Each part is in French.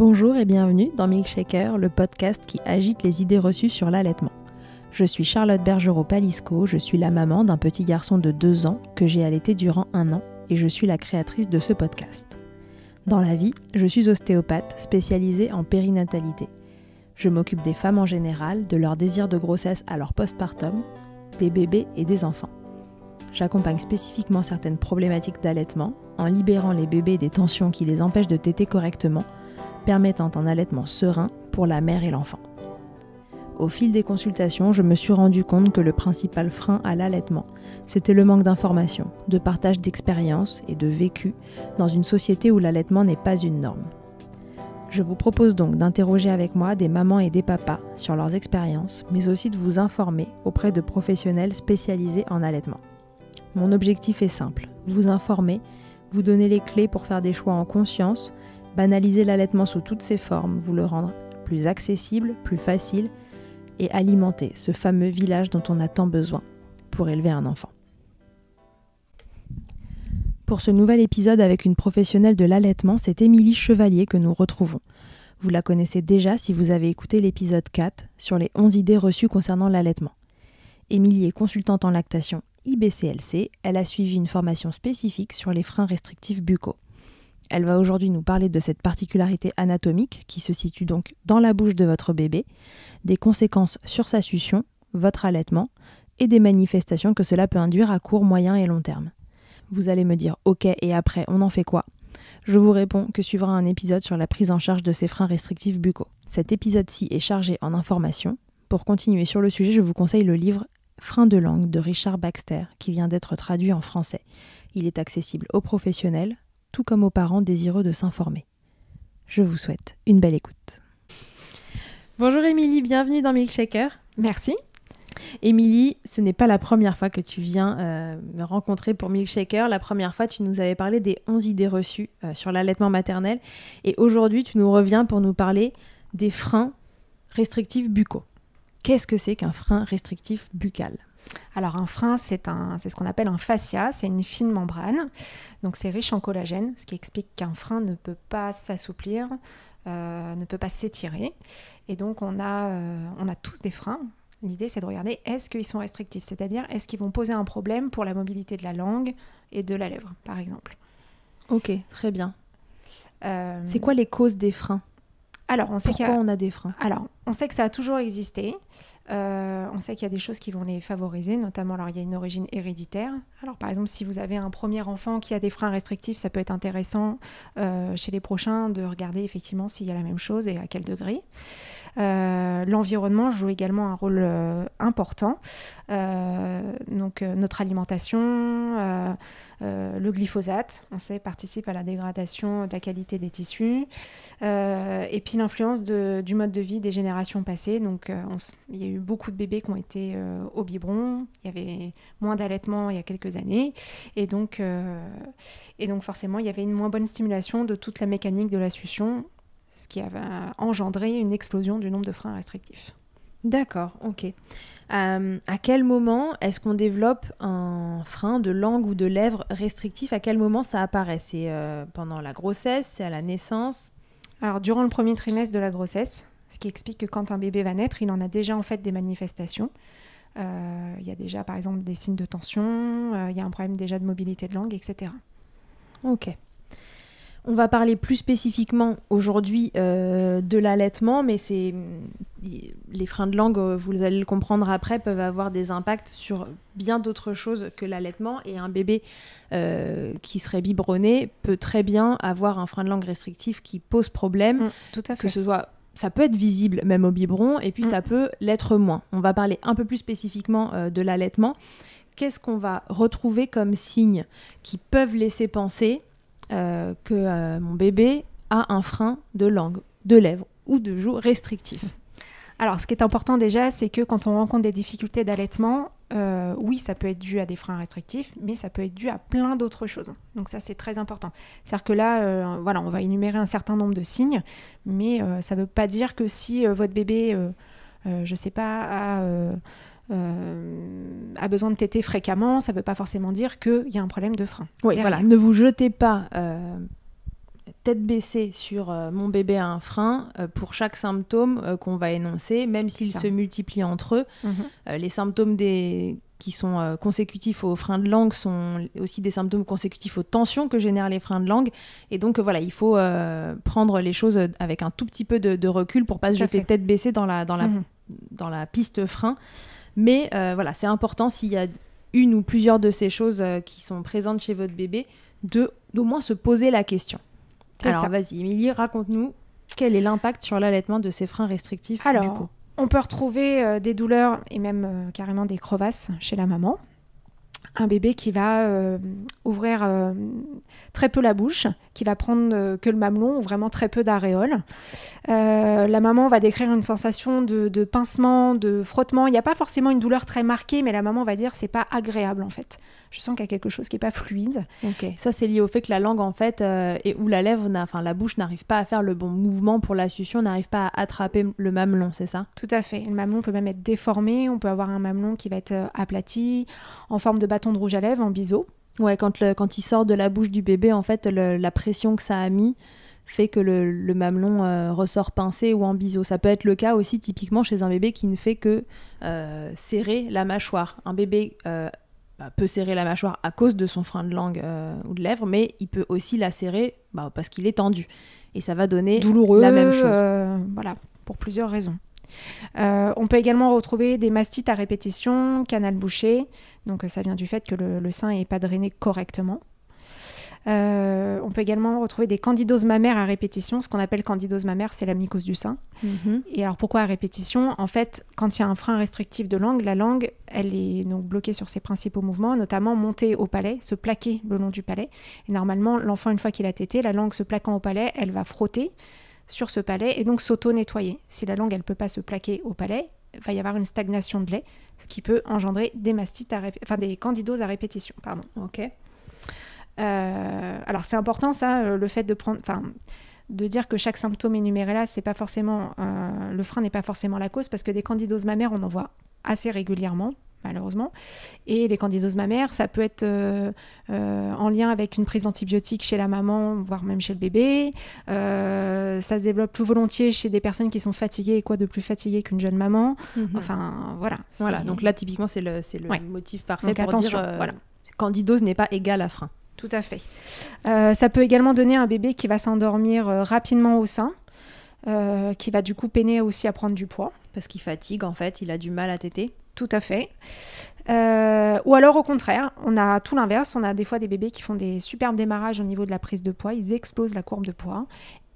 Bonjour et bienvenue dans Milkshaker, le podcast qui agite les idées reçues sur l'allaitement. Je suis Charlotte Bergerot-Palisco, je suis la maman d'un petit garçon de 2 ans que j'ai allaité durant un an et je suis la créatrice de ce podcast. Dans la vie, je suis ostéopathe spécialisée en périnatalité. Je m'occupe des femmes en général, de leur désir de grossesse à leur postpartum, des bébés et des enfants. J'accompagne spécifiquement certaines problématiques d'allaitement en libérant les bébés des tensions qui les empêchent de téter correctement permettant un allaitement serein pour la mère et l'enfant. Au fil des consultations, je me suis rendu compte que le principal frein à l'allaitement, c'était le manque d'informations, de partage d'expériences et de vécu dans une société où l'allaitement n'est pas une norme. Je vous propose donc d'interroger avec moi des mamans et des papas sur leurs expériences, mais aussi de vous informer auprès de professionnels spécialisés en allaitement. Mon objectif est simple, vous informer, vous donner les clés pour faire des choix en conscience, Banaliser l'allaitement sous toutes ses formes, vous le rendre plus accessible, plus facile et alimenter ce fameux village dont on a tant besoin pour élever un enfant. Pour ce nouvel épisode avec une professionnelle de l'allaitement, c'est Émilie Chevalier que nous retrouvons. Vous la connaissez déjà si vous avez écouté l'épisode 4 sur les 11 idées reçues concernant l'allaitement. Émilie est consultante en lactation IBCLC, elle a suivi une formation spécifique sur les freins restrictifs buccaux. Elle va aujourd'hui nous parler de cette particularité anatomique qui se situe donc dans la bouche de votre bébé, des conséquences sur sa succion, votre allaitement et des manifestations que cela peut induire à court, moyen et long terme. Vous allez me dire OK et après on en fait quoi je vous réponds que suivra un épisode sur la prise en charge de ces freins restrictifs buccaux. Cet épisode-ci est chargé en informations. Pour continuer sur le sujet, je vous conseille le livre Freins de langue de Richard Baxter, qui vient d'être traduit en français. Il est accessible aux professionnels, tout comme aux parents désireux de s'informer. Je vous souhaite une belle écoute. Bonjour Émilie, bienvenue dans Milkshaker. Merci. Émilie, ce n'est pas la première fois que tu viens euh, me rencontrer pour Milkshaker. La première fois, tu nous avais parlé des 11 idées reçues euh, sur l'allaitement maternel. Et aujourd'hui, tu nous reviens pour nous parler des freins restrictifs buccaux. Qu'est-ce que c'est qu'un frein restrictif buccal alors un frein, c'est ce qu'on appelle un fascia, c'est une fine membrane. Donc c'est riche en collagène, ce qui explique qu'un frein ne peut pas s'assouplir, euh, ne peut pas s'étirer. Et donc euh, on a, tous des freins. L'idée, c'est de regarder est-ce qu'ils sont restrictifs, c'est-à-dire est-ce qu'ils vont poser un problème pour la mobilité de la langue et de la lèvre, par exemple. Ok, très bien. Euh, c'est quoi les causes des freins alors, on sait Pourquoi on a des freins Alors, on sait que ça a toujours existé. Euh, on sait qu'il y a des choses qui vont les favoriser, notamment alors il y a une origine héréditaire. Alors par exemple, si vous avez un premier enfant qui a des freins restrictifs, ça peut être intéressant euh, chez les prochains de regarder effectivement s'il y a la même chose et à quel degré. Euh, l'environnement joue également un rôle euh, important. Euh, donc notre alimentation, le glyphosate, on sait, participe à la dégradation de la qualité des tissus. et puis l'influence du mode de vie des générations passées. Donc il y a eu beaucoup de bébés qui ont été au biberon. Il y avait moins d'allaitement il y a quelques années. Et donc, et donc forcément, il y avait une moins bonne stimulation de toute la mécanique de la succion ce qui a engendré une explosion du nombre de freins restrictifs. D'accord, ok. Euh, à quel moment est-ce qu'on développe un frein de langue ou de lèvres restrictif À quel moment ça apparaît C'est euh, pendant la grossesse, c'est à la naissance Alors, durant le premier trimestre de la grossesse, ce qui explique que quand un bébé va naître, il en a déjà en fait des manifestations. Euh, il y a déjà par exemple des signes de tension, il y a un problème déjà de mobilité de langue, etc. Ok. On va parler plus spécifiquement aujourd'hui euh, de l'allaitement, mais c'est mm, les freins de langue, euh, vous allez le comprendre après, peuvent avoir des impacts sur bien d'autres choses que l'allaitement. Et un bébé euh, qui serait biberonné peut très bien avoir un frein de langue restrictif qui pose problème, mm, tout à fait. que ce soit ça peut être visible même au biberon et puis mm. ça peut l'être moins. On va parler un peu plus spécifiquement de l'allaitement. Qu'est-ce qu'on va retrouver comme signes qui peuvent laisser penser euh, que euh, mon bébé a un frein de langue, de lèvres ou de joues restrictif. Alors, ce qui est important déjà, c'est que quand on rencontre des difficultés d'allaitement, euh, oui, ça peut être dû à des freins restrictifs, mais ça peut être dû à plein d'autres choses. Donc ça, c'est très important. C'est-à-dire que là, voilà, on va énumérer un certain nombre de signes, mais ça ne veut pas dire que si votre bébé, je ne sais pas, a euh, a besoin de téter fréquemment, ça ne veut pas forcément dire qu'il y a un problème de frein. Oui, voilà. Ne vous jetez pas euh, tête baissée sur euh, mon bébé à un frein pour chaque symptôme qu'on va énoncer, même s'ils se multiplient entre eux. Mhm. les symptômes des qui sont consécutifs aux freins de langue sont aussi des symptômes consécutifs aux tensions que génèrent les freins de langue. Et donc voilà, il faut prendre les choses avec un tout petit peu de, recul pour pas se jeter tête baissée dans la mhm. piste frein. Mais euh, voilà, c'est important s'il y a une ou plusieurs de ces choses euh, qui sont présentes chez votre bébé, de d'au moins se poser la question. Alors vas-y, Émilie, raconte-nous quel est l'impact sur l'allaitement de ces freins restrictifs Alors, on peut retrouver euh, des douleurs et même carrément des crevasses chez la maman un bébé qui va euh, ouvrir euh, très peu la bouche, qui va prendre euh, que le mamelon ou vraiment très peu d'aréole. la maman va décrire une sensation de, de pincement, de frottement. Il n'y a pas forcément une douleur très marquée, mais la maman va dire c'est pas agréable en fait je sens qu'il y a quelque chose qui n'est pas fluide. Ça, c'est lié au fait que la langue, en fait, euh, et, ou la lèvre, enfin la bouche n'arrive pas à faire le bon mouvement pour la succion, n'arrive pas à attraper le mamelon, c'est ça Tout à fait. Le mamelon peut même être déformé. On peut avoir un mamelon qui va être euh, aplati, en forme de bâton de rouge à lèvres, en biseau. Ouais, quand, quand il sort de la bouche du bébé, en fait, la pression que ça a mis fait que le, le mamelon euh, ressort pincé ou en biseau. Ça peut être le cas aussi typiquement chez un bébé qui ne fait que serrer la mâchoire. Un bébé bah, peut serrer la mâchoire à cause de son frein de langue euh, ou de lèvres, mais il peut aussi la serrer bah, parce qu'il est tendu. Et ça va donner Douloureux, la même chose. Euh, voilà, pour plusieurs raisons. Euh, on peut également retrouver des mastites à répétition, canal bouché. Donc ça vient du fait que le sein n'est pas drainé correctement. Euh, on peut également retrouver des candidoses mammaires à répétition. Ce qu'on appelle candidose mammaire, c'est la mycose du sein. Mhm. Et alors pourquoi à répétition En fait, quand il y a un frein restrictif de langue, la langue, elle est donc bloquée sur ses principaux mouvements, notamment monter au palais, se plaquer le long du palais. Et normalement, l'enfant, une fois qu'il a tété, la langue se plaquant au palais, elle va frotter sur ce palais et donc s'auto-nettoyer. Si la langue, elle ne peut pas se plaquer au palais, il va y avoir une stagnation de lait, ce qui peut engendrer des mastites des candidoses à répétition, pardon. OK. Euh, alors c'est important ça, euh, le fait de prendre, enfin, de dire que chaque symptôme énuméré là, c'est pas forcément euh, le frein n'est pas forcément la cause parce que des candidoses mammaires on en voit assez régulièrement malheureusement. Et les candidoses mammaires, ça peut être en lien avec une prise d'antibiotiques chez la maman, voire même chez le bébé. ça se développe plus volontiers chez des personnes qui sont fatiguées. Et quoi de plus fatigué qu'une jeune maman mhm. Enfin, voilà. donc là, typiquement, c'est le, motif parfait donc, pour attention, dire... Voilà. Candidose n'est pas égale à frein. Tout à fait. Euh, ça peut également donner un bébé qui va s'endormir euh, rapidement au sein, euh, qui va du coup peiner aussi à prendre du poids. Parce qu'il fatigue en fait, il a du mal à téter. Tout à fait. ou alors au contraire, on a tout l'inverse, on a des fois des bébés qui font des superbes démarrages au niveau de la prise de poids, ils explosent la courbe de poids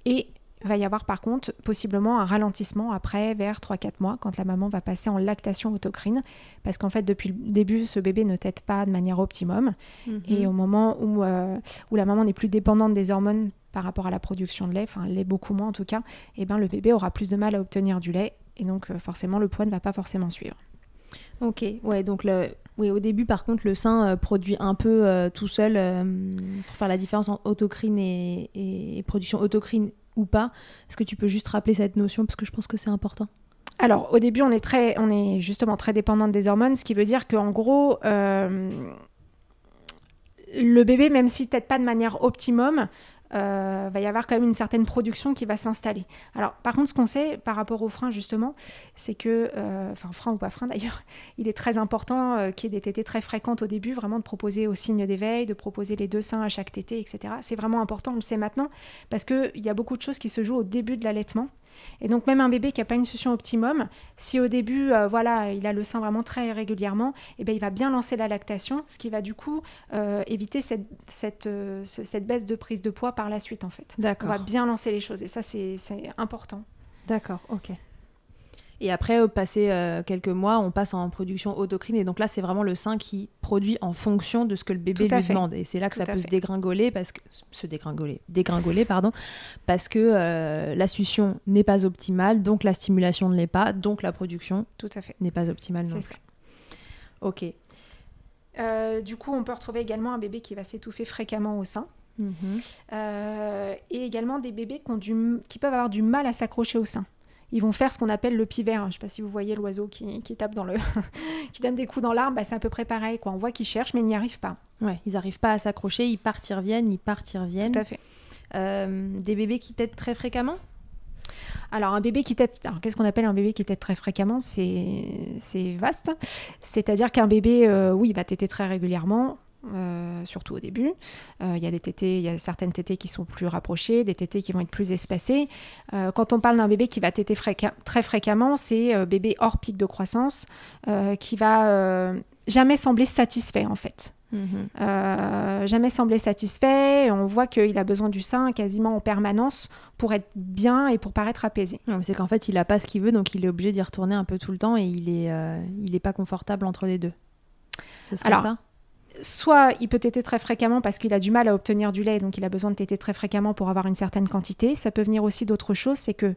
et va y avoir par contre possiblement un ralentissement après, vers 3-4 mois, quand la maman va passer en lactation autocrine, parce qu'en fait, depuis le début, ce bébé ne tète pas de manière optimum. Mhm. Et au moment où, euh, où la maman n'est plus dépendante des hormones par rapport à la production de lait, enfin lait beaucoup moins en tout cas, et eh ben, le bébé aura plus de mal à obtenir du lait, et donc euh, forcément, le poids ne va pas forcément suivre. Ok, ouais, donc le, oui, au début, par contre, le sein euh, produit un peu tout seul pour faire la différence entre autocrine et, et, production autocrine ou pas Est-ce que tu peux juste rappeler cette notion parce que je pense que c'est important alors, au début, on est, très, on est justement très dépendante des hormones, ce qui veut dire qu'en gros, euh, le bébé, même si peut-être pas de manière optimum, euh, va y avoir quand même une certaine production qui va s'installer. Alors, par contre, ce qu'on sait par rapport au frein, justement, c'est que, euh, enfin, frein ou pas frein d'ailleurs, il est très important euh, qu'il y ait des tétés très fréquentes au début, vraiment de proposer au signe d'éveil, de proposer les deux seins à chaque tété, etc. C'est vraiment important, on le sait maintenant, parce qu'il y a beaucoup de choses qui se jouent au début de l'allaitement et donc même un bébé qui n'a pas une succion optimum, si au début, euh, voilà, il a le sein vraiment très régulièrement, eh ben, il va bien lancer la lactation, ce qui va du coup euh, éviter euh, cette, baisse de prise de poids par la suite en fait. On va bien lancer les choses et ça c'est important. D'accord, ok. Et après, euh, passé euh, quelques mois, on passe en production autocrine. Et donc là, c'est vraiment le sein qui produit en fonction de ce que le bébé lui demande. Et c'est là que ça peut se dégringoler, parce que se dégringoler, dégringoler, pardon, parce que euh, la n'est pas optimale, donc la stimulation ne l'est pas, donc la production n'est pas optimale. C'est ça. Ok. du coup, on peut retrouver également un bébé qui va s'étouffer fréquemment au sein. Mhm. et également des bébés qui peuvent avoir du mal à s'accrocher au sein ils vont faire ce qu'on appelle le pivert. Je ne sais pas si vous voyez l'oiseau qui, tape dans le, qui donne des coups dans l'arbre. Bah, c'est à peu près pareil. On voit qu'ils cherchent, mais ils n'y arrivent pas. Ouais, ils n'arrivent pas à s'accrocher. Ils partent, ils reviennent, ils partent, ils reviennent. Tout à fait. Euh, des bébés qui têtent très fréquemment. Alors un bébé qui tète, alors qu'est-ce qu'on appelle un bébé qui tète très fréquemment C'est vaste. C'est-à-dire qu'un bébé, euh, oui, va téter très régulièrement, euh, surtout au début. Il euh, y a des tétés, il y a certaines tétés qui sont plus rapprochées, des tétés qui vont être plus espacées. Euh, quand on parle d'un bébé qui va téter très fréquemment, c'est bébé hors pic de croissance qui va jamais sembler satisfait en fait. Mm-hmm. jamais sembler satisfait, on voit qu'il a besoin du sein quasiment en permanence pour être bien et pour paraître apaisé. C'est qu'en fait il n'a pas ce qu'il veut, donc il est obligé d'y retourner un peu tout le temps et il n'est pas confortable entre les deux. Ce Alors, ça soit il peut téter très fréquemment parce qu'il a du mal à obtenir du lait, donc il a besoin de téter très fréquemment pour avoir une certaine quantité. Ça peut venir aussi d'autres choses, c'est que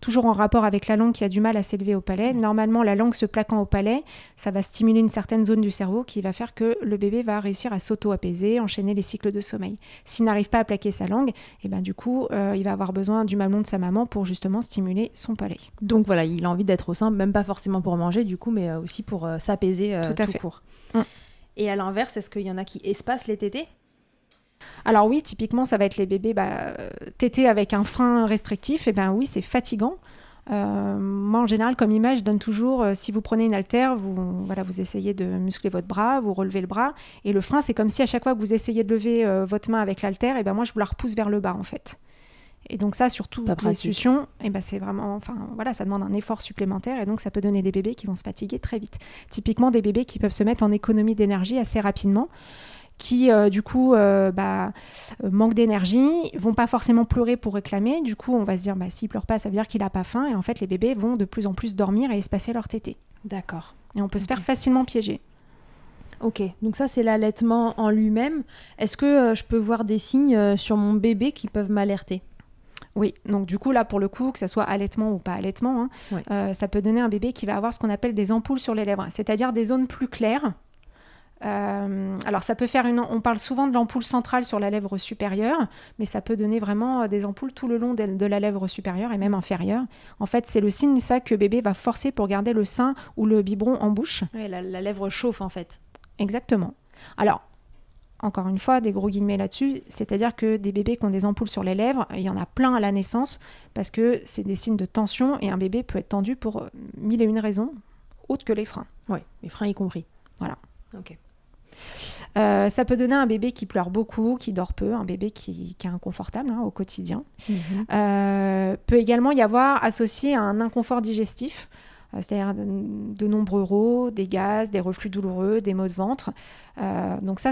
toujours en rapport avec la langue qui a du mal à s'élever au palais, normalement la langue se plaquant au palais, ça va stimuler une certaine zone du cerveau qui va faire que le bébé va réussir à s'auto-apaiser, enchaîner les cycles de sommeil. S'il n'arrive pas à plaquer sa langue, et eh ben du coup, euh, il va avoir besoin du mamelon de sa maman pour justement stimuler son palais. Donc voilà, il a envie d'être au sein, même pas forcément pour manger du coup, mais euh, aussi pour euh, s'apaiser tout à fait. court. Mm. Et à l'inverse, est-ce qu'il y en a qui espacent les tétés alors oui, typiquement, ça va être les bébés bah, euh, tétés avec un frein restrictif. Et bien oui, c'est fatigant. Euh, moi, en général, comme image, je donne toujours, euh, si vous prenez une haltère, vous, voilà, vous essayez de muscler votre bras, vous relevez le bras, et le frein, c'est comme si à chaque fois que vous essayez de lever votre main avec l'haltère, et ben moi, je vous la repousse vers le bas, en fait. Et donc ça, surtout l'institution, et eh ben c'est vraiment, enfin voilà, ça demande un effort supplémentaire et donc ça peut donner des bébés qui vont se fatiguer très vite. Typiquement des bébés qui peuvent se mettre en économie d'énergie assez rapidement qui euh, du coup euh, bah, euh, manquent d'énergie, vont pas forcément pleurer pour réclamer. Du coup, on va se dire, bah, s'il pleure pas, ça veut dire qu'il a pas faim. Et en fait, les bébés vont de plus en plus dormir et espacer leur tétée. D'accord. Et on peut se faire facilement piéger. Ok, donc ça c'est l'allaitement en lui-même. Est-ce que je peux voir des signes sur mon bébé qui peuvent m'alerter oui, donc du coup, là, pour le coup, que ce soit allaitement ou pas allaitement, hein, euh, ça peut donner un bébé qui va avoir ce qu'on appelle des ampoules sur les lèvres, c'est-à-dire des zones plus claires. Euh, alors ça peut faire une... On parle souvent de l'ampoule centrale sur la lèvre supérieure, mais ça peut donner vraiment euh, des ampoules tout le long de, la lèvre supérieure et même inférieure. En fait, c'est le signe ça que bébé va forcer pour garder le sein ou le biberon en bouche. Oui, la lèvre chauffe en fait. Exactement. Alors, encore une fois, des gros guillemets là-dessus, c'est-à-dire que des bébés qui ont des ampoules sur les lèvres, il y en a plein à la naissance, parce que c'est des signes de tension, et un bébé peut être tendu pour euh, mille et une raisons, autres que les freins. Oui, les freins y compris. Voilà. Euh, ça peut donner un bébé qui pleure beaucoup, qui dort peu, un bébé qui, est inconfortable hein, au quotidien. Mhm. Euh, peut également y avoir associé à un inconfort digestif. Euh, c'est-à-dire euh, de nombreux rôles des gaz, des reflux douloureux, des maux de ventre. Euh, donc ça,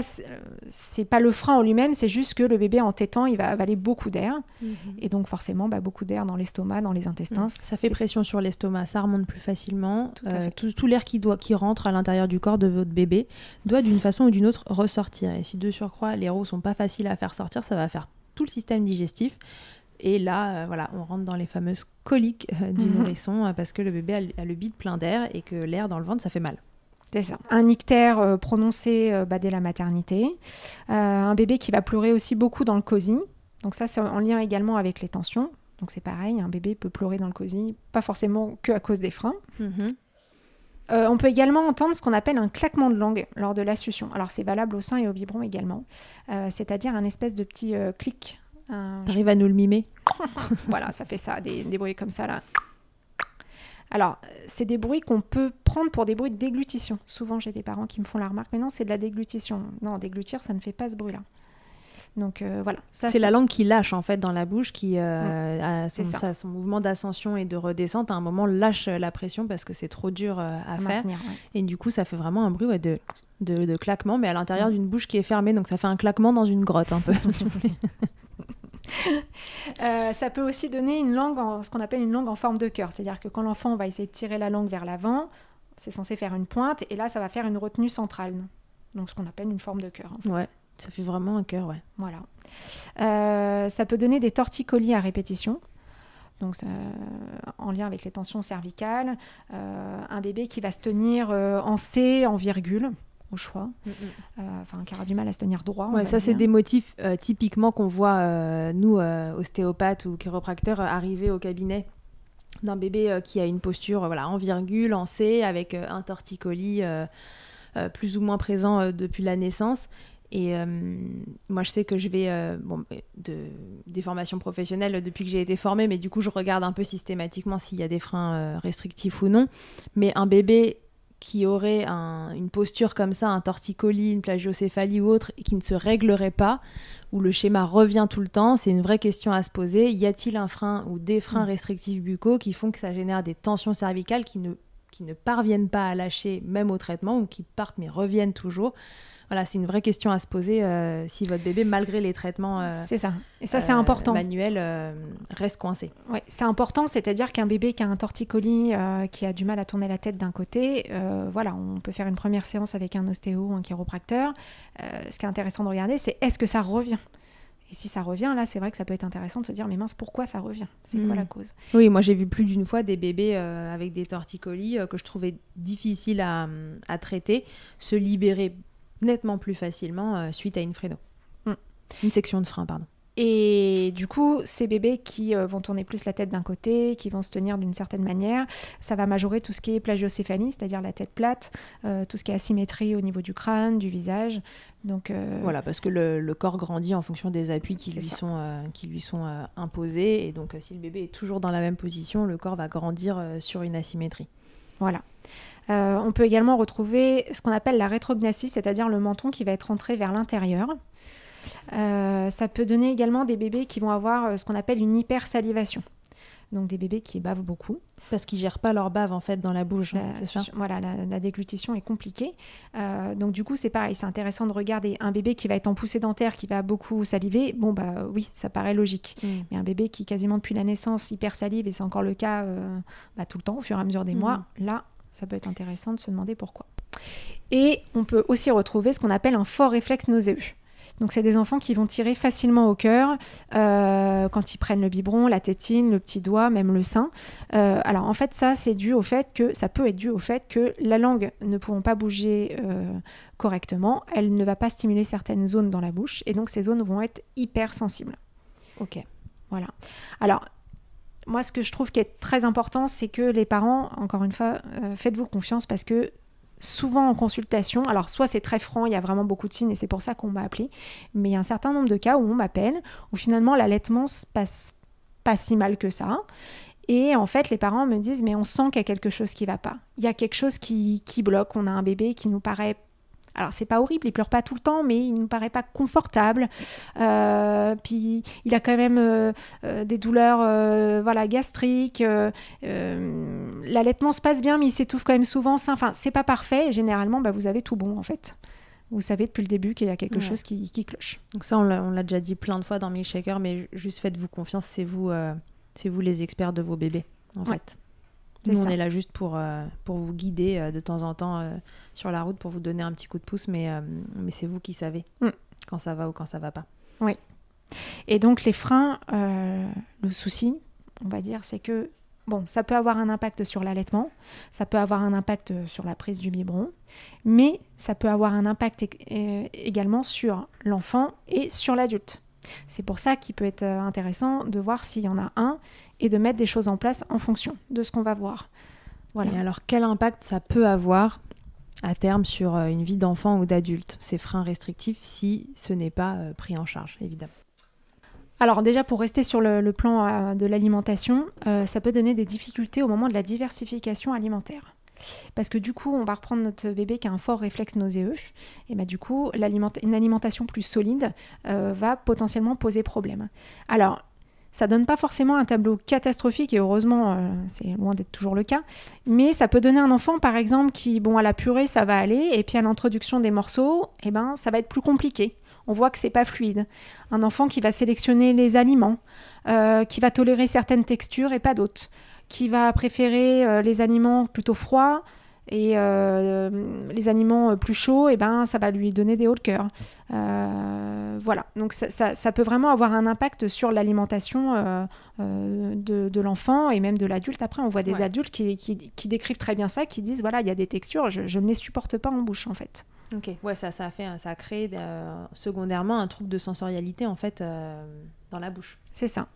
c'est pas le frein en lui-même, c'est juste que le bébé en tétant, il va avaler beaucoup d'air. Mhm. Et donc forcément, bah, beaucoup d'air dans l'estomac, dans les intestins. Ça fait pression sur l'estomac, ça remonte plus facilement. Tout, l'air qui, rentre à l'intérieur du corps de votre bébé doit d'une façon ou d'une autre ressortir. Et si de surcroît, les ne sont pas faciles à faire sortir, ça va faire tout le système digestif. Et là, euh, voilà, on rentre dans les fameuses coliques euh, du mhm. nourrisson euh, parce que le bébé a, le, a plein d'air et que l'air dans le ventre, ça fait mal. C'est ça. Un ictère prononcé bah, dès la maternité. un bébé qui va pleurer aussi beaucoup dans le cosy. Donc ça, c'est en lien également avec les tensions. Donc c'est pareil, un bébé peut pleurer dans le cosy, pas forcément que à cause des freins. Mhm. on peut également entendre ce qu'on appelle un claquement de langue lors de la succion. Alors c'est valable au sein et au biberon également, c'est-à-dire un espèce de petit clic euh, J'arrive à nous le mimer. voilà, ça fait ça, des, bruits comme ça là. Alors, c'est des bruits qu'on peut prendre pour des bruits de déglutition. Souvent, j'ai des parents qui me font la remarque, mais non, c'est de la déglutition. Non, déglutir, ça ne fait pas ce bruit-là. Donc euh, voilà. C'est la langue qui lâche en fait dans la bouche, qui euh, son, mouvement d'ascension et de redescente à un moment lâche euh, la pression parce que c'est trop dur à, faire. Et du coup, ça fait vraiment un bruit de, de, de, claquement, mais à l'intérieur d'une bouche qui est fermée. Donc ça fait un claquement dans une grotte un peu. Euh, ça peut aussi donner une langue, ce qu'on appelle une langue en forme de cœur. C'est-à-dire que quand l'enfant va essayer de tirer la langue vers l'avant, c'est censé faire une pointe, et là, ça va faire une retenue centrale. Donc, ce qu'on appelle une forme de cœur. Ouais, ça fait vraiment un cœur, Voilà. Euh, ça peut donner des torticolis à répétition. Donc, en lien avec les tensions cervicales, euh, un bébé qui va se tenir en C, en virgule au choix, mm, mm. Euh, enfin, qui aura du mal à se tenir droit. ça, c'est des motifs euh, typiquement qu'on voit, euh, nous, ostéopathes ou chiropracteurs, arriver au cabinet d'un bébé qui a une posture voilà, en virgule, en C, avec un torticolis plus ou moins présent depuis la naissance. Et moi, je sais que je vais bon, de, des formations professionnelles depuis que j'ai été formée, mais du coup, je regarde un peu systématiquement s'il y a des freins restrictifs ou non. Mais un bébé qui aurait une posture comme ça, un torticolis, une plagiocéphalie ou autre, et qui ne se réglerait pas, où le schéma revient tout le temps, c'est une vraie question à se poser. Y a-t-il un frein ou des freins mm. restrictifs buccaux qui font que ça génère des tensions cervicales qui ne parviennent pas à lâcher, même au traitement, ou qui partent mais reviennent toujours voilà, c'est une vraie question à se poser euh, si votre bébé, malgré les traitements. Euh, c'est ça. Et ça, c'est euh, important. Manuel reste coincé. Oui, c'est important. C'est-à-dire qu'un bébé qui a un torticolis, qui a du mal à tourner la tête d'un côté, voilà, on peut faire une première séance avec un ostéo ou un chiropracteur. ce qui est intéressant de regarder, c'est est-ce que ça revient et si ça revient, là, c'est vrai que ça peut être intéressant de se dire, mais mince, pourquoi ça revient C'est quoi hmm. la cause Oui, moi j'ai vu plus d'une fois des bébés avec des torticolis que je trouvais difficiles à, à, traiter, se libérer nettement plus facilement euh, suite à une mm. Une section de frein, pardon. Et du coup, ces bébés qui euh, vont tourner plus la tête d'un côté, qui vont se tenir d'une certaine manière, ça va majorer tout ce qui est plagiocéphalie, c'est-à-dire la tête plate, euh, tout ce qui est asymétrie au niveau du crâne, du visage. Donc Voilà, parce que le, corps grandit en fonction des appuis qui lui, sont, qui lui sont, imposés. Et donc, si le bébé est toujours dans la même position, le corps va grandir sur une asymétrie. Voilà. Euh, on peut également retrouver ce qu'on appelle la rétrognathie, c'est-à-dire le menton qui va être rentré vers l'intérieur. Euh, ça peut donner également des bébés qui vont avoir euh, ce qu'on appelle une hypersalivation. Donc des bébés qui bavent beaucoup. Parce qu'ils gèrent pas leur bave en fait dans la bouche, Voilà, la, la, déglutition est compliquée. donc du coup, c'est pareil, c'est intéressant de regarder un bébé qui va être en poussée dentaire, qui va beaucoup saliver. Bon bah oui, ça paraît logique. Mm. Mais un bébé qui quasiment depuis la naissance hypersalive, et c'est encore le cas bah, tout le temps au fur et à mesure des mm. mois, là ça peut être intéressant de se demander pourquoi. Et on peut aussi retrouver ce qu'on appelle un fort réflexe nauséeux. Donc c'est des enfants qui vont tirer facilement au cœur euh, quand ils prennent le biberon, la tétine, le petit doigt, même le sein. Euh, alors en fait ça c'est dû au fait que ça peut être dû au fait que la langue ne pouvant pas bouger euh, correctement, elle ne va pas stimuler certaines zones dans la bouche et donc ces zones vont être hypersensibles. Ok. Voilà. Alors, moi, ce que je trouve qui est très important, c'est que les parents, encore une fois, euh, faites-vous confiance parce que souvent en consultation, alors soit c'est très franc, il y a vraiment beaucoup de signes et c'est pour ça qu'on m'a appelé, mais il y a un certain nombre de cas où on m'appelle, où finalement l'allaitement se passe pas si mal que ça. Et en fait, les parents me disent, mais on sent qu'il y a quelque chose qui va pas. Il y a quelque chose qui bloque, on a un bébé qui nous paraît alors c'est pas horrible, il pleure pas tout le temps, mais il nous paraît pas confortable. Euh, puis il a quand même euh, euh, des douleurs, voilà, gastriques. L'allaitement se passe bien, mais il s'étouffe quand même souvent. Enfin, c'est pas parfait. généralement, bah, vous avez tout bon en fait vous savez depuis le début qu'il y a quelque chose qui, cloche. Donc ça, on l'a déjà dit plein de fois dans Milkshaker, mais juste faites-vous confiance, c'est vous, vous les experts de vos bébés, en fait. Nous, on est là juste pour, euh, vous guider euh, de temps en temps euh, sur la route, pour vous donner un petit coup de pouce, mais, mais c'est vous qui savez mm. quand ça va ou quand ça va pas. Oui. Et donc, les freins, le souci, on va dire, c'est que, bon, ça peut avoir un impact sur l'allaitement, ça peut avoir un impact sur la prise du biberon, mais ça peut avoir un impact également sur l'enfant et sur l'adulte. C'est pour ça qu'il peut être intéressant de voir s'il y en a un et de mettre des choses en place en fonction de ce qu'on va voir. Voilà. alors, quel impact ça peut avoir à terme sur euh, une vie d'enfant ou d'adulte, ces freins restrictifs, si ce n'est pas euh, pris en charge, évidemment alors déjà pour rester sur le, plan euh, de l'alimentation, ça peut donner des difficultés au moment de la diversification alimentaire. Parce que du coup, on va reprendre notre bébé qui a un fort réflexe nauséeux. Et bah, du coup, une alimentation plus solide va potentiellement poser problème. Alors, ça donne pas forcément un tableau catastrophique et heureusement euh, c'est loin d'être toujours le cas, mais ça peut donner un enfant par exemple qui bon à la purée ça va aller et puis à l'introduction des morceaux, eh ben ça va être plus compliqué. On voit que c'est pas fluide. Un enfant qui va sélectionner les aliments, euh, qui va tolérer certaines textures et pas d'autres, qui va préférer euh, les aliments plutôt froids, et euh, les aliments euh, plus chauds, et eh ben, ça va lui donner des hauts de cœur. Euh, voilà, donc ça, ça, peut vraiment avoir un impact sur l'alimentation de, l'enfant et même de l'adulte. Après, on voit des adultes qui, qui, décrivent très bien ça, qui disent, voilà, il y a des textures, je, ne les supporte pas en bouche en fait. Ok, ouais, ça, ça a fait, ça a créé secondairement un trouble de sensorialité en fait dans la bouche. C'est ça.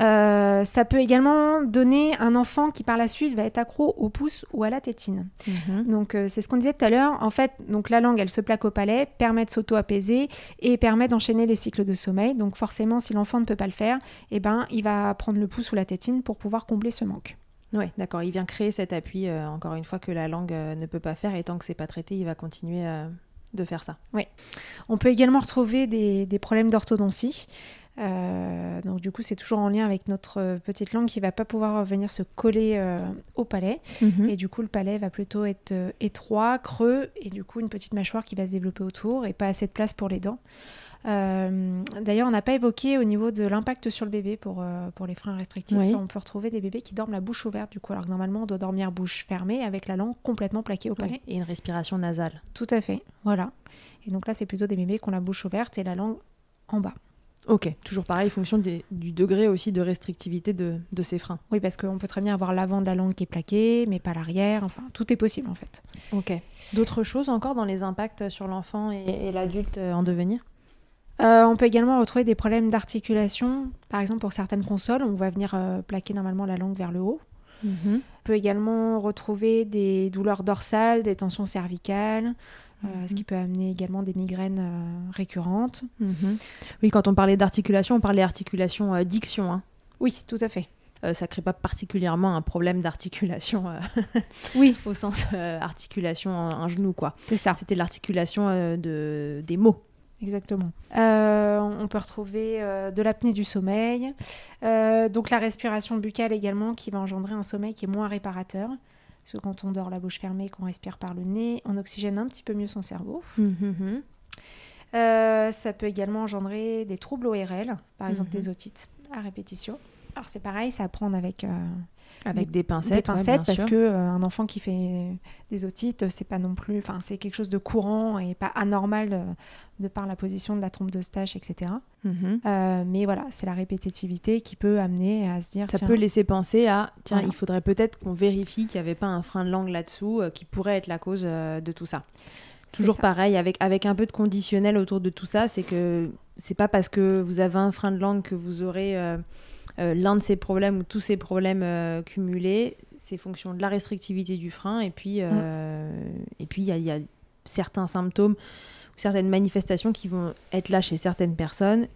Euh, ça peut également donner un enfant qui par la suite va être accro au pouce ou à la tétine. Mhm. Donc euh, c'est ce qu'on disait tout à l'heure. En fait, donc la langue, elle se plaque au palais, permet de s'auto-apaiser et permet d'enchaîner les cycles de sommeil. Donc forcément, si l'enfant ne peut pas le faire, eh ben il va prendre le pouce ou la tétine pour pouvoir combler ce manque. Oui, d'accord. Il vient créer cet appui euh, encore une fois que la langue ne peut pas faire et tant que c'est pas traité, il va continuer de faire ça. Oui. On peut également retrouver des problèmes d'orthodontie. Euh, donc du coup, c'est toujours en lien avec notre euh, petite langue qui va pas pouvoir venir se coller euh, au palais. Mhm. Et du coup, le palais va plutôt être étroit, creux, et du coup, une petite mâchoire qui va se développer autour et pas assez de place pour les dents. D'ailleurs, on n'a pas évoqué au niveau de l'impact sur le bébé pour, les freins restrictifs. On peut retrouver des bébés qui dorment la bouche ouverte, du coup, alors que normalement on doit dormir bouche fermée avec la langue complètement plaquée au palais. Et une respiration nasale. Tout à fait, voilà. Et donc là, c'est plutôt des bébés qui ont la bouche ouverte et la langue en bas. Ok, toujours pareil, fonction du degré aussi de restrictivité de, ces freins. Oui, parce qu'on peut très bien avoir l'avant de la langue qui est plaqué, mais pas l'arrière. Enfin, tout est possible en fait. Ok. D'autres choses encore dans les impacts sur l'enfant et, l'adulte euh, en devenir euh, on peut également retrouver des problèmes d'articulation. Par exemple, pour certaines consoles, on va venir euh, plaquer normalement la langue vers le haut. Mhm. On peut également retrouver des douleurs dorsales, des tensions cervicales, euh, ce qui mhm. peut amener également des migraines euh, récurrentes. Mhm. Oui, quand on parlait d'articulation, on parlait articulation euh, diction. Hein. Oui, tout à fait. Ça ne crée pas particulièrement un problème d'articulation. oui, au sens articulation un, genou quoi. C'est ça. C'était l'articulation de des mots. Exactement. on peut retrouver de l'apnée du sommeil, donc la respiration buccale également qui va engendrer un sommeil qui est moins réparateur quand on dort la bouche fermée, qu'on respire par le nez, on oxygène un petit peu mieux son cerveau. Mm-hmm. Euh, ça peut également engendrer des troubles ORL, par mm-hmm. exemple des otites à répétition. Alors c'est pareil, ça apprend avec, euh, avec des pincettes. pincettes parce que euh, un enfant qui fait des otites, c'est pas non plus, enfin c'est quelque chose de courant et pas anormal euh, de par la position de la trompe d'Eustache, etc. Mhm. Euh, mais voilà, c'est la répétitivité qui peut amener à se dire. Ça peut laisser penser à tiens, il faudrait peut-être qu'on vérifie qu'il n'y avait pas un frein de langue là-dessous qui pourrait être la cause de tout ça. Toujours pareil, avec, avec un peu de conditionnel autour de tout ça, c'est que c'est pas parce que vous avez un frein de langue que vous aurez euh, l'un de ces problèmes ou tous ces problèmes euh, cumulés, c'est fonction de la restrictivité du frein. Et puis, euh, mm. et puis il y, y, a certains symptômes ou certaines manifestations qui vont être là chez certaines personnes,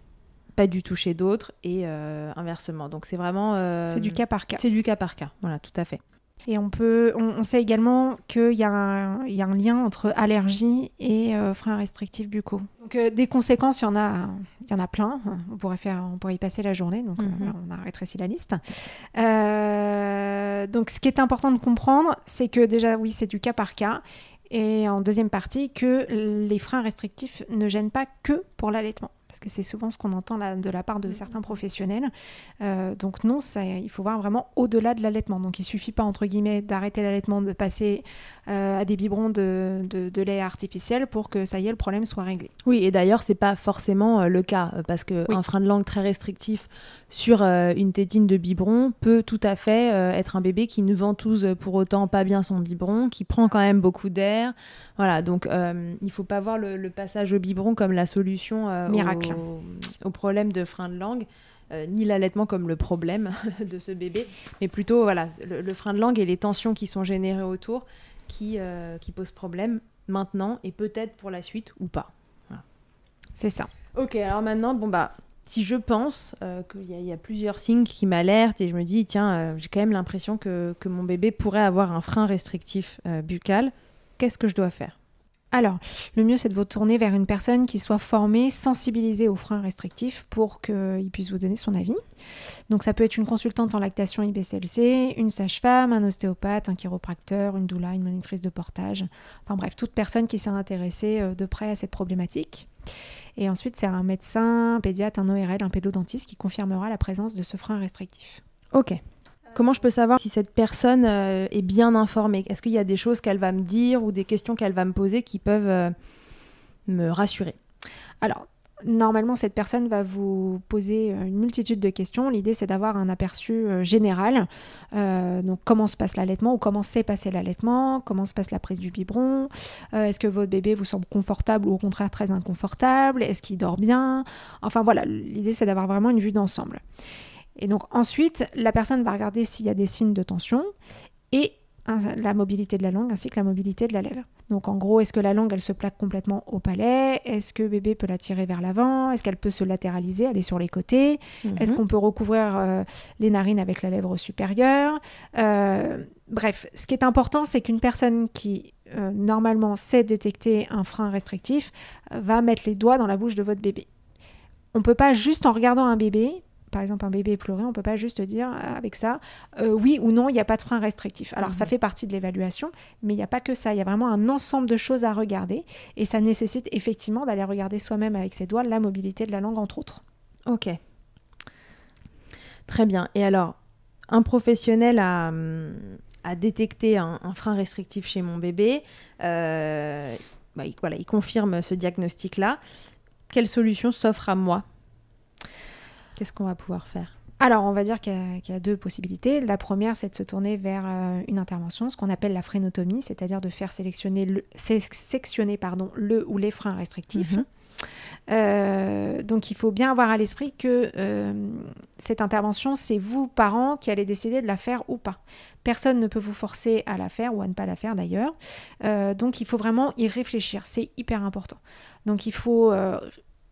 pas du tout chez d'autres, et inversement. Donc c'est vraiment. c'est du cas par cas. C'est du cas par cas. Voilà, tout à fait. Et on, peut, on, sait également qu'il y, y, a un lien entre allergie et euh, frein freins restrictifs buccaux. Donc euh, des conséquences, il y, en a, il y en a plein. On pourrait, faire, on pourrait y passer la journée, donc euh, mhm. on a rétréci la liste. donc ce qui est important de comprendre, c'est que déjà, oui, c'est du cas par cas. Et en deuxième partie, que les freins restrictifs ne gênent pas que pour l'allaitement parce que c'est souvent ce qu'on entend de la part de mm, certains mm, mm. professionnels. Euh, donc non, ça, il faut voir vraiment au-delà de l'allaitement. Donc il suffit pas, entre guillemets, d'arrêter l'allaitement, de passer euh, à des biberons de, lait artificiel pour que ça y est, le problème soit réglé. Oui, et d'ailleurs, ce n'est pas forcément euh, le cas, parce qu'un frein de langue très restrictif sur euh, une tétine de biberon peut tout à fait euh, être un bébé qui ne ventouse pour autant pas bien son biberon, qui prend quand même beaucoup d'air. Voilà, donc euh, il faut pas voir le, passage au biberon comme la solution Miracle. Au, problème de frein de langue. ni l'allaitement comme le problème de ce bébé, mais plutôt voilà le, frein de langue et les tensions qui sont générées autour qui, qui posent problème maintenant et peut-être pour la suite ou pas. C'est ça. Ok, alors maintenant, bon bah, si je pense euh, qu'il y, a plusieurs signes qui m'alertent et je me dis, tiens, euh, j'ai quand même l'impression que, mon bébé pourrait avoir un frein restrictif euh, buccal, qu'est-ce que je dois faire alors, le mieux, c'est de vous tourner vers une personne qui soit formée, sensibilisée au frein restrictif pour qu'il puisse vous donner son avis. Donc, ça peut être une consultante en lactation IBCLC, une sage-femme, un ostéopathe, un chiropracteur, une doula, une monitrice de portage. Enfin bref, toute personne qui s'est intéressée de près à cette problématique. Et ensuite, c'est un médecin, un pédiatre, un ORL, un pédodentiste qui confirmera la présence de ce frein restrictif. Ok. Comment je peux savoir si cette personne euh, est bien informée Est-ce qu'il y a des choses qu'elle va me dire ou des questions qu'elle va me poser qui peuvent euh, me rassurer Alors, Normalement, cette personne va vous poser une multitude de questions. L'idée, c'est d'avoir un aperçu euh, général. Euh, donc, comment se passe l'allaitement ou comment s'est passé l'allaitement Comment se passe la prise du biberon euh, Est-ce que votre bébé vous semble confortable ou au contraire très inconfortable Est-ce qu'il dort bien Enfin, voilà, l'idée, c'est d'avoir vraiment une vue d'ensemble. Et donc, ensuite, la personne va regarder s'il y a des signes de tension et Hein, la mobilité de la langue ainsi que la mobilité de la lèvre. Donc en gros, est-ce que la langue, elle se plaque complètement au palais Est-ce que bébé peut la tirer vers l'avant Est-ce qu'elle peut se latéraliser, aller sur les côtés mm-hmm. Est-ce qu'on peut recouvrir euh, les narines avec la lèvre supérieure euh, Bref, ce qui est important, c'est qu'une personne qui euh, normalement sait détecter un frein restrictif va mettre les doigts dans la bouche de votre bébé. On ne peut pas juste en regardant un bébé par exemple un bébé est pleuré, on ne peut pas juste dire ah, avec ça, euh, oui ou non, il n'y a pas de frein restrictif. Alors ça mhm. fait partie de l'évaluation, mais il n'y a pas que ça. Il y a vraiment un ensemble de choses à regarder et ça nécessite effectivement d'aller regarder soi-même avec ses doigts la mobilité de la langue, entre autres. Ok. Très bien. Et alors, un professionnel a, hum, détecté un, frein restrictif chez mon bébé. Euh, bah, il confirme ce diagnostic-là. Quelle solution s'offre à moi Qu'est-ce qu'on va pouvoir faire alors, on va dire qu'il y, a deux possibilités. La première, c'est de se tourner vers euh, une intervention, ce qu'on appelle la frénotomie, c'est-à-dire de faire sélectionner le, sectionner pardon, le ou les freins restrictifs. Mhm. Euh, donc il faut bien avoir à l'esprit que euh, cette intervention, c'est vous, parents, qui allez décider de la faire ou pas. Personne ne peut vous forcer à la faire ou à ne pas la faire d'ailleurs. donc il faut vraiment y réfléchir, c'est hyper important. Donc il faut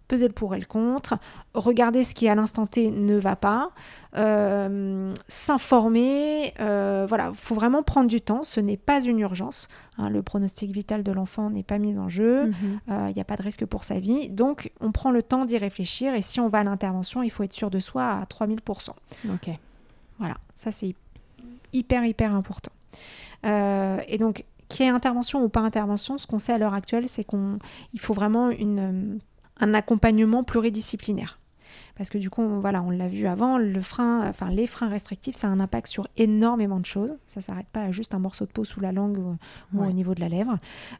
peser le pour et le contre, regarder ce qui à l'instant T ne va pas, euh, s'informer, euh, voilà, il faut vraiment prendre du temps, ce n'est pas une urgence, hein, le pronostic vital de l'enfant n'est pas mis en jeu, mhm. euh, il n'y a pas de risque pour sa vie, donc on prend le temps d'y réfléchir et si on va à l'intervention, il faut être sûr de soi à 3000%. Ok. Voilà, ça c'est hyper, hyper important. et donc, qu'il y ait intervention ou pas intervention, ce qu'on sait à l'heure actuelle, c'est qu'il faut vraiment une un accompagnement pluridisciplinaire. Parce que du coup, on, voilà, on l'a vu avant, le frein, enfin, les freins restrictifs, ça a un impact sur énormément de choses. Ça ne s'arrête pas à juste un morceau de peau sous la langue ou, au niveau de la lèvre.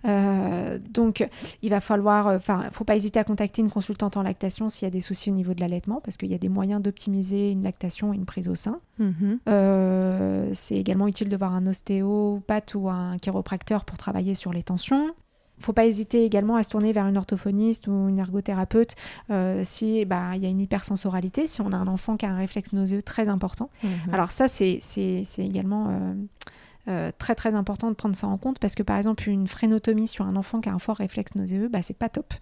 Euh, donc, il va falloir, euh, enfin, faut pas hésiter à contacter une consultante en lactation s'il y a des soucis au niveau de l'allaitement, parce qu'il y a des moyens d'optimiser une lactation et une prise au sein. Mhm. Euh, c'est également utile de voir un ostéopathe ou un chiropracteur pour travailler sur les tensions faut pas hésiter également à se tourner vers une orthophoniste ou une ergothérapeute euh, si bah, il y a une hypersensoralité, si on a un enfant qui a un réflexe nauséeux très important. Mhm. Alors ça, c'est également euh, euh, très très important de prendre ça en compte parce que par exemple une frénotomie sur un enfant qui a un fort réflexe nauséeux, bah, c'est pas top.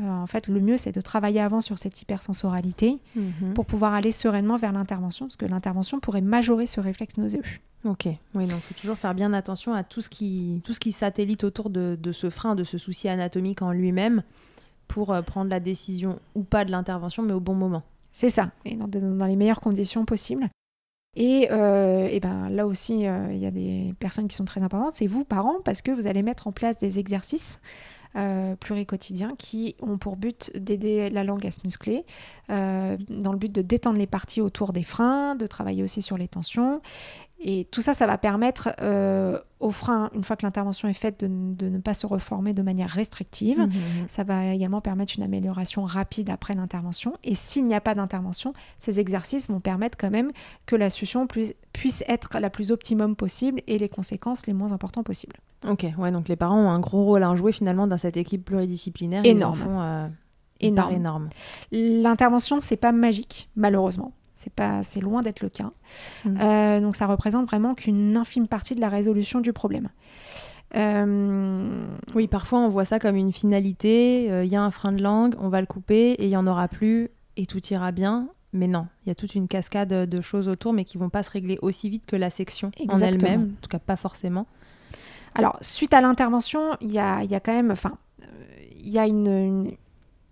Euh, en fait, le mieux c'est de travailler avant sur cette hypersensoralité mhm. pour pouvoir aller sereinement vers l'intervention parce que l'intervention pourrait majorer ce réflexe nauséeux. Ok, oui, donc il faut toujours faire bien attention à tout ce qui, tout ce qui satellite autour de, ce frein, de ce souci anatomique en lui-même, pour euh, prendre la décision ou pas de l'intervention, mais au bon moment. C'est ça, et dans, les meilleures conditions possibles. Et, euh, ben, là aussi, euh, il y a des personnes qui sont très importantes, c'est vous, parents, parce que vous allez mettre en place des exercices euh, pluricotidiens qui ont pour but d'aider la langue à se muscler, dans le but de détendre les parties autour des freins, de travailler aussi sur les tensions. Et tout ça, ça va permettre euh, aux freins, une fois que l'intervention est faite, de, ne pas se reformer de manière restrictive. Mmh, mmh, mmh. Ça va également permettre une amélioration rapide après l'intervention. Et s'il n'y a pas d'intervention, ces exercices vont permettre quand même que la solution puisse, être la plus optimum possible et les conséquences les moins importantes possibles. Ok, ouais, donc les parents ont un gros rôle à jouer finalement dans cette équipe pluridisciplinaire. Énorme. Euh, énorme. énorme. L'intervention, c'est pas magique, malheureusement. C'est pas, c'est loin d'être le cas. Mmh. Euh, donc ça représente vraiment qu'une infime partie de la résolution du problème. Euh, oui, parfois on voit ça comme une finalité. Euh, il y a un frein de langue, on va le couper et il y en aura plus et tout ira bien. Mais non, il y a toute une cascade de choses autour, mais qui vont pas se régler aussi vite que la section en elle-même. En tout cas, pas forcément. Alors, suite à l'intervention, il y a, y a, quand même, enfin, il y a une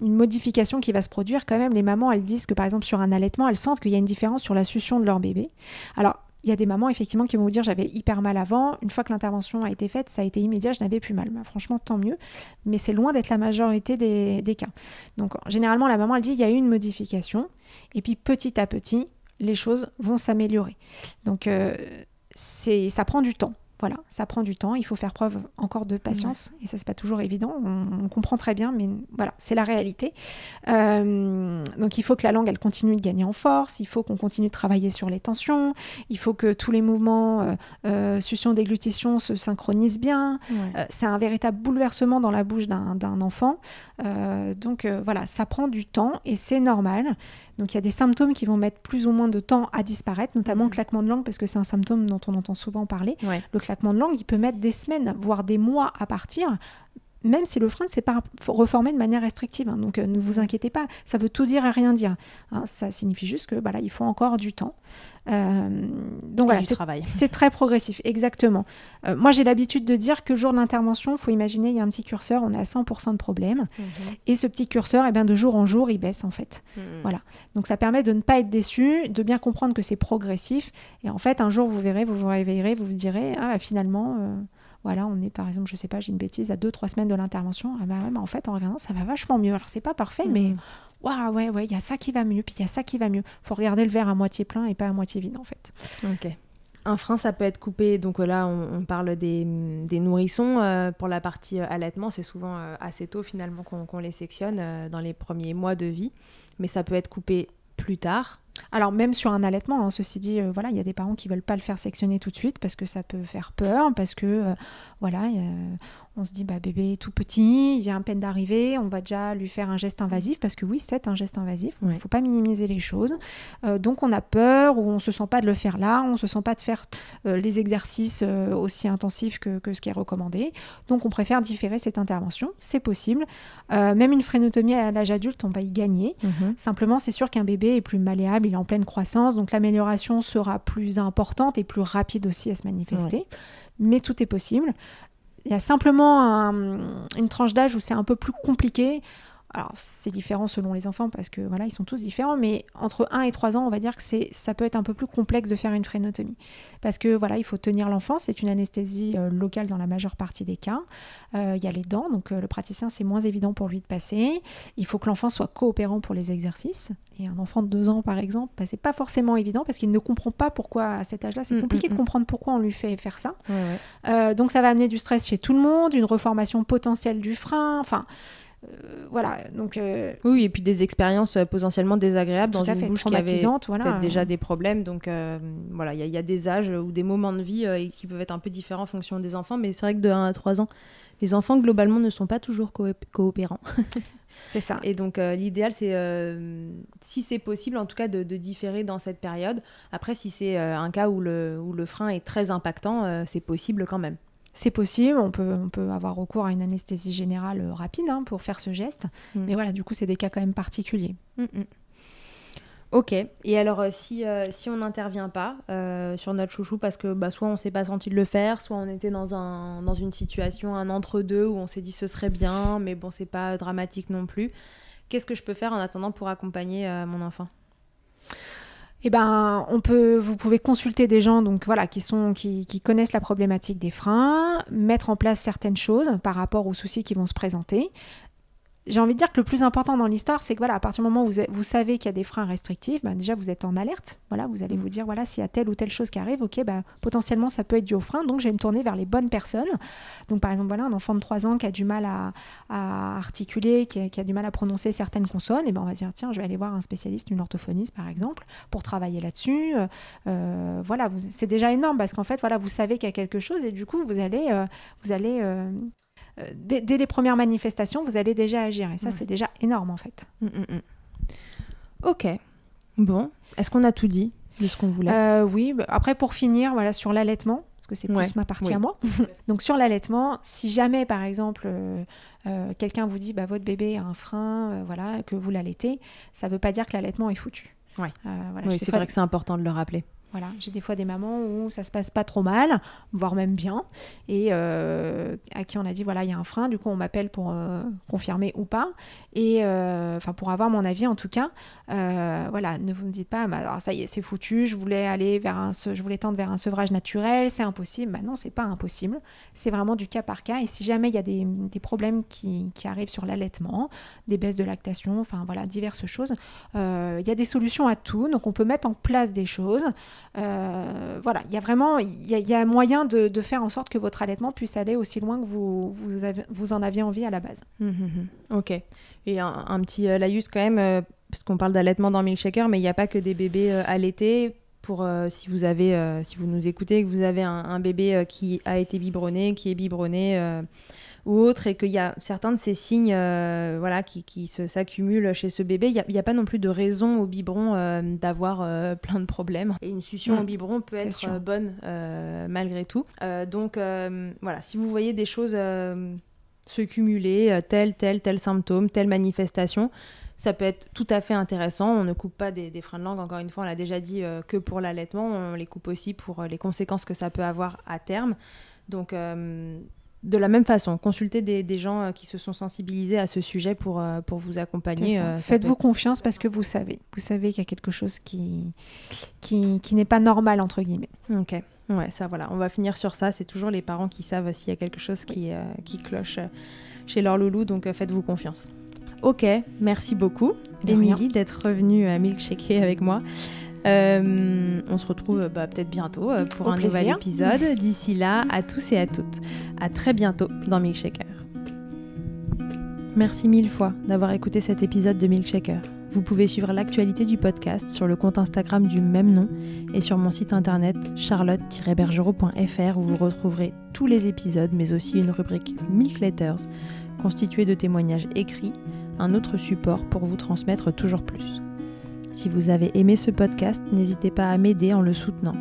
une modification qui va se produire quand même. Les mamans, elles disent que par exemple sur un allaitement, elles sentent qu'il y a une différence sur la succion de leur bébé. Alors, il y a des mamans effectivement qui vont vous dire j'avais hyper mal avant. Une fois que l'intervention a été faite, ça a été immédiat, je n'avais plus mal. Bah, franchement, tant mieux. Mais c'est loin d'être la majorité des, cas. Donc généralement, la maman, elle dit il y a eu une modification. Et puis petit à petit, les choses vont s'améliorer. Donc euh, c'est ça prend du temps. Voilà, ça prend du temps, il faut faire preuve encore de patience, et ça c'est pas toujours évident, on, comprend très bien, mais voilà, c'est la réalité. Euh, donc il faut que la langue, elle continue de gagner en force, il faut qu'on continue de travailler sur les tensions, il faut que tous les mouvements euh, euh succion, déglutition se synchronisent bien, euh, c'est un véritable bouleversement dans la bouche d'un enfant, donc voilà, ça prend du temps, et c'est normal, donc il y a des symptômes qui vont mettre plus ou moins de temps à disparaître, notamment le mhm. claquement de langue, parce que c'est un symptôme dont on entend souvent parler. Le claquement de langue, il peut mettre des semaines, voire des mois à partir même si le frein, ne s'est pas reformé de manière restrictive. Hein. donc euh, ne vous inquiétez pas, ça veut tout dire et rien dire. Hein. ça signifie juste que il faut encore du temps. Euh, donc voilà, c'est très progressif, exactement. Euh, moi, j'ai l'habitude de dire que jour d'intervention, il faut imaginer, il y a un petit curseur, on est à 100% de problème. Mhm. Et ce petit curseur, eh bien, de jour en jour, il baisse en fait. Mhm. Voilà. Donc ça permet de ne pas être déçu, de bien comprendre que c'est progressif. Et en fait, un jour, vous verrez, vous vous réveillerez, vous vous direz, ah, finalement... Voilà, on est par exemple, je sais pas, j'ai une bêtise, à 2-3 semaines de l'intervention. Ah bah en fait, en regardant, ça va vachement mieux. Alors, c'est pas parfait, mais mm. waouh, ouais, ouais, il y a ça qui va mieux, puis il y a ça qui va mieux. faut regarder le verre à moitié plein et pas à moitié vide, en fait. Ok. Un frein, ça peut être coupé. Donc euh, là, on, parle des, nourrissons. Euh, pour la partie euh, allaitement, c'est souvent assez tôt finalement qu'on les sectionne dans les premiers mois de vie. Mais ça peut être coupé plus tard, alors même sur un allaitement, hein, ceci dit, euh, voilà, il y a des parents qui veulent pas le faire sectionner tout de suite parce que ça peut faire peur, parce que euh, voilà, on se dit bah bébé tout petit, il vient à peine d'arriver, on va déjà lui faire un geste invasif parce que oui, c'est un geste invasif, il ne faut pas minimiser les choses. Euh, donc on a peur ou on se sent pas de le faire là, on se sent pas de faire les exercices aussi intensifs que, ce qui est recommandé. Donc on préfère différer cette intervention, c'est possible. même une phrénotomie à l'âge adulte, on va y gagner. Mhm. Simplement, c'est sûr qu'un bébé est plus malléable il est en pleine croissance, donc l'amélioration sera plus importante et plus rapide aussi à se manifester. Mais tout est possible. Il y a simplement une tranche d'âge où c'est un peu plus compliqué. Alors, c'est différent selon les enfants parce que voilà, ils sont tous différents, mais entre 1 et 3 ans, on va dire que c'est, ça peut être un peu plus complexe de faire une frénotomie. Parce que voilà, il faut tenir l'enfant, c'est une anesthésie euh, locale dans la majeure partie des cas. Euh, il y a les dents, donc euh, le praticien, c'est moins évident pour lui de passer. Il faut que l'enfant soit coopérant pour les exercices. Et un enfant de 2 ans, par exemple, ce bah, c'est pas forcément évident parce qu'il ne comprend pas pourquoi à cet âge-là, c'est mm, compliqué mm, de mm. comprendre pourquoi on lui fait faire ça. donc, ça va amener du stress chez tout le monde, une reformation potentielle du frein, enfin euh, voilà, donc... Euh, oui, et puis des expériences euh, potentiellement désagréables dans une bouche qui avait peut-être déjà des problèmes. Donc voilà, il y, a des âges ou des moments de vie qui peuvent être un peu différents en fonction des enfants. Mais c'est vrai que de 1 à 3 ans, les enfants globalement ne sont pas toujours coopérants. c'est ça. Et donc l'idéal, c'est si c'est possible, en tout cas, de, différer dans cette période. Après, si c'est un cas où le frein est très impactant, c'est possible quand même. C'est possible, on peut, on peut avoir recours à une anesthésie générale euh, rapide hein, pour faire ce geste. Mm. Mais voilà, du coup, c'est des cas quand même particuliers. Mm, mm. Ok, et alors euh, si, euh, si on n'intervient pas sur notre chouchou parce que bah, soit on s'est pas senti de le faire, soit on était dans, un, dans une situation, un entre-deux où on s'est dit ce serait bien, mais bon c'est pas dramatique non plus, qu'est-ce que je peux faire en attendant pour accompagner mon enfant eh ben, on peut, vous pouvez consulter des gens donc voilà qui sont qui, qui, connaissent la problématique des freins, mettre en place certaines choses par rapport aux soucis qui vont se présenter, j'ai envie de dire que le plus important dans l'histoire, c'est que voilà, à partir du moment où vous, vous savez qu'il y a des freins restrictifs, ben déjà vous êtes en alerte. Voilà, vous allez mm. vous dire voilà, s'il y a telle ou telle chose qui arrive, ok, ben, potentiellement ça peut être dû au frein, donc je vais me tourner vers les bonnes personnes. Donc par exemple, voilà, un enfant de 3 ans qui a du mal à, articuler, qui a, du mal à prononcer certaines consonnes, et ben on va dire tiens, je vais aller voir un spécialiste, une orthophoniste par exemple, pour travailler là-dessus. Euh, euh, voilà, c'est déjà énorme parce qu'en fait voilà, vous savez qu'il y a quelque chose et du coup vous allez euh, vous allez euh, dès, les premières manifestations, vous allez déjà agir. Et ça, c'est déjà énorme en fait. Mm, mm, mm. Ok. Bon. Est-ce qu'on a tout dit de ce qu'on voulait euh, Oui. Bah, après, pour finir, voilà, sur l'allaitement, parce que c'est plus ma partie à moi. Donc sur l'allaitement, si jamais par exemple euh, quelqu'un vous dit bah, votre bébé a un frein, voilà, que vous l'allaitez, ça ne veut pas dire que l'allaitement est foutu. Ouais. oui, c'est vrai que c'est important de le rappeler. Voilà, j'ai des fois des mamans où ça se passe pas trop mal, voire même bien, et euh, à qui on a dit voilà il y a un frein, du coup on m'appelle pour euh, confirmer ou pas, et euh, enfin pour avoir mon avis en tout cas. voilà, ne vous me dites pas bah, ça y est c'est foutu, je voulais aller vers un, je voulais tendre vers un sevrage naturel, c'est impossible. Bah non c'est pas impossible, c'est vraiment du cas par cas. Et si jamais il y a des, problèmes qui, qui, arrivent sur l'allaitement, des baisses de lactation, enfin voilà diverses choses, il y a des solutions à tout, donc on peut mettre en place des choses. Euh, voilà, il y a vraiment il y, a, moyen de, faire en sorte que votre allaitement puisse aller aussi loin que vous, vous, en aviez envie à la base. Mmh, mmh, mmh. Ok. Et un, petit euh, laïus quand même, euh, parce qu'on parle d'allaitement dans Milkshaker, mais il n'y a pas que des bébés allaités. Pour, si, vous avez, si vous nous écoutez, que vous avez un, un bébé qui a été biberonné, qui est biberonné ou autre, et qu'il y a certains de ces signes euh, voilà, qui, qui s'accumulent chez ce bébé, il n'y a, pas non plus de raison au biberon euh, d'avoir euh, plein de problèmes. Et une succion au biberon peut être bonne malgré tout. donc voilà, si vous voyez des choses se cumuler, tel, tel, tel symptôme, telle manifestation, ça peut être tout à fait intéressant. On ne coupe pas des, freins de langue, encore une fois, on l'a déjà dit, que pour l'allaitement, on les coupe aussi pour les conséquences que ça peut avoir à terme. Donc, de la même façon, consulter des, gens euh, qui se sont sensibilisés à ce sujet pour, euh, pour vous accompagner. Euh, faites-vous confiance parce que vous savez. Vous savez qu'il y a quelque chose qui, qui, n'est pas normal, entre guillemets. Ok. Ouais, ça voilà, on va finir sur ça. C'est toujours les parents qui savent s'il y a quelque chose qui, qui cloche chez leur loulou, donc faites-vous confiance. Ok, merci beaucoup, Émilie, d'être revenue à milkshaker avec moi. Euh, on se retrouve bah, peut-être bientôt euh, pour un nouvel épisode. D'ici là, à tous et à toutes, à très bientôt dans Milkshaker. Merci mille fois d'avoir écouté cet épisode de Milkshaker. Vous pouvez suivre l'actualité du podcast sur le compte Instagram du même nom et sur mon site internet charlotte-bergerot.fr où vous retrouverez tous les épisodes mais aussi une rubrique Milk Letters constituée de témoignages écrits, un autre support pour vous transmettre toujours plus. Si vous avez aimé ce podcast, n'hésitez pas à m'aider en le soutenant.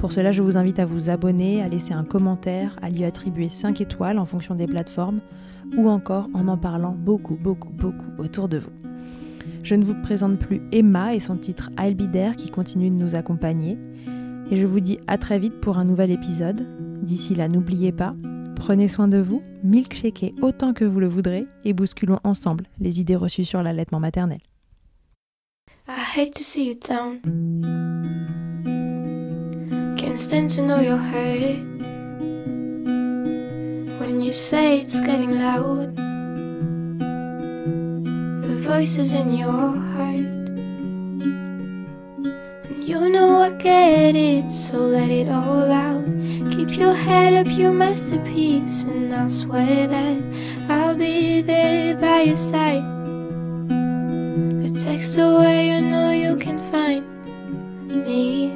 Pour cela, je vous invite à vous abonner, à laisser un commentaire, à lui attribuer 5 étoiles en fonction des plateformes, ou encore en en parlant beaucoup, beaucoup, beaucoup autour de vous. Je ne vous présente plus Emma et son titre I'll qui continue de nous accompagner. Et je vous dis à très vite pour un nouvel épisode. D'ici là, n'oubliez pas, prenez soin de vous, milkshakez autant que vous le voudrez et bousculons ensemble les idées reçues sur l'allaitement maternel. hate to see you down. Can't stand to know your hurt. When you say it's getting loud, the voices in your heart. And you know I get it, so let it all out. Keep your head up, your masterpiece, and I'll swear that I'll be there by your side. A text away you can find me.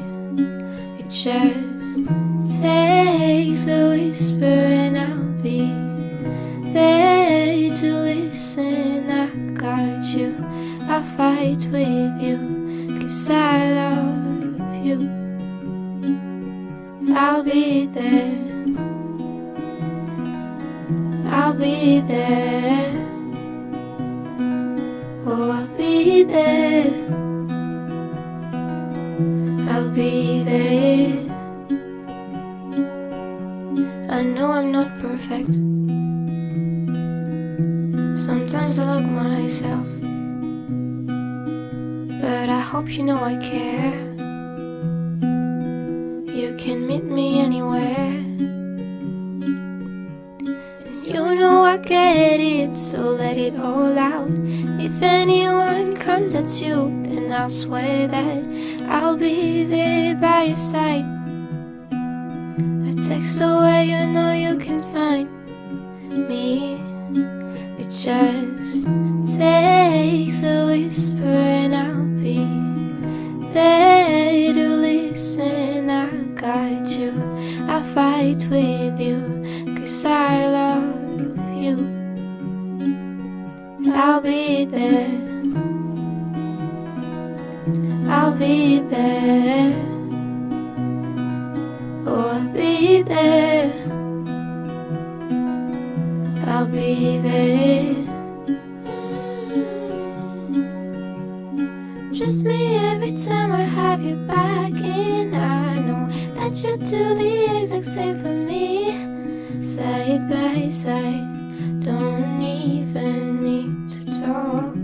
It just takes a whisper, and I'll be there to listen. I got you, i fight with you, cause I love you. I'll be there. I'll be there. Oh, I'll be there. perfect. Sometimes I look myself, but I hope you know I care. impress me every time I have you back And I know that you do the exact same for me Side by side, don't even need to talk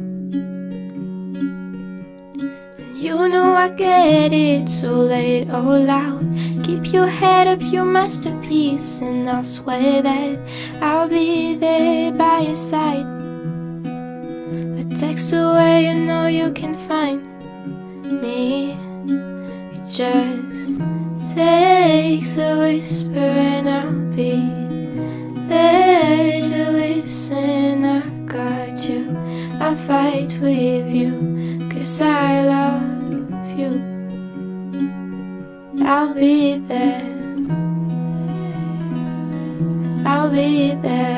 You know I get it, so let it all out Keep your head up, your masterpiece And I'll swear that I'll be there by your side text away you know you can find me. It just takes a whisper and I'll be there to listen. I got you, I fight with you, cause I love you. I'll be there. I'll be there.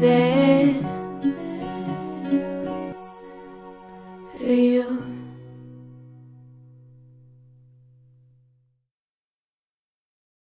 there.